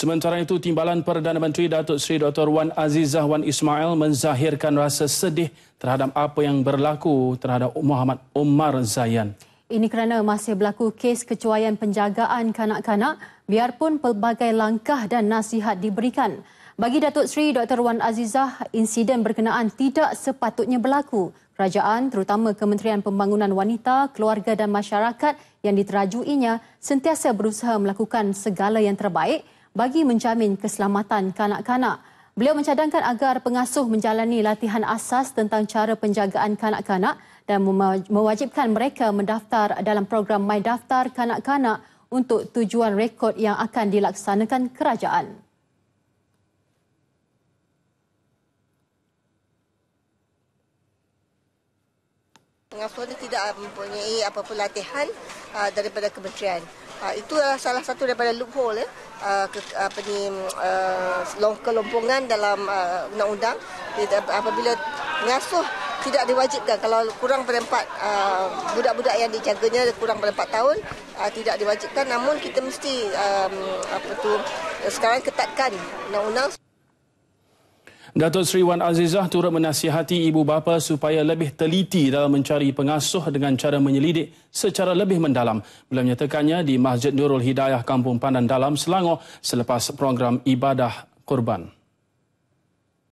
Sementara itu, Timbalan Perdana Menteri Datuk Seri Dr. Wan Azizah Wan Ismail menzahirkan rasa sedih terhadap apa yang berlaku terhadap Muhammad Omar Zayan. Ini kerana masih berlaku kes kecuaian penjagaan kanak-kanak biarpun pelbagai langkah dan nasihat diberikan. Bagi Datuk Seri Dr. Wan Azizah, insiden berkenaan tidak sepatutnya berlaku. Kerajaan, terutama Kementerian Pembangunan Wanita, Keluarga dan Masyarakat yang diterajuinya sentiasa berusaha melakukan segala yang terbaik bagi menjamin keselamatan kanak-kanak. Beliau mencadangkan agar pengasuh menjalani latihan asas tentang cara penjagaan kanak-kanak dan mewajibkan mereka mendaftar dalam program My Daftar Kanak-kanak untuk tujuan rekod yang akan dilaksanakan kerajaan. Pengasuh ini tidak mempunyai apa-apa latihan ah, daripada kementerian. Ah, itu adalah salah satu daripada loophole ya uh, ke, apa ni uh, kelompongan dalam uh, undang-undang apabila mengasuh tidak diwajibkan kalau kurang berempat uh, budak-budak yang dijaganya kurang berempat tahun uh, tidak diwajibkan namun kita mesti um, apa tu sekarang ketatkan undang-undang Datuk Sri Wan Azizah turut menasihati ibu bapa supaya lebih teliti dalam mencari pengasuh dengan cara menyelidik secara lebih mendalam. Beliau menyatakannya di Masjid Nurul Hidayah Kampung Pandan Dalam, Selangor selepas program ibadah kurban.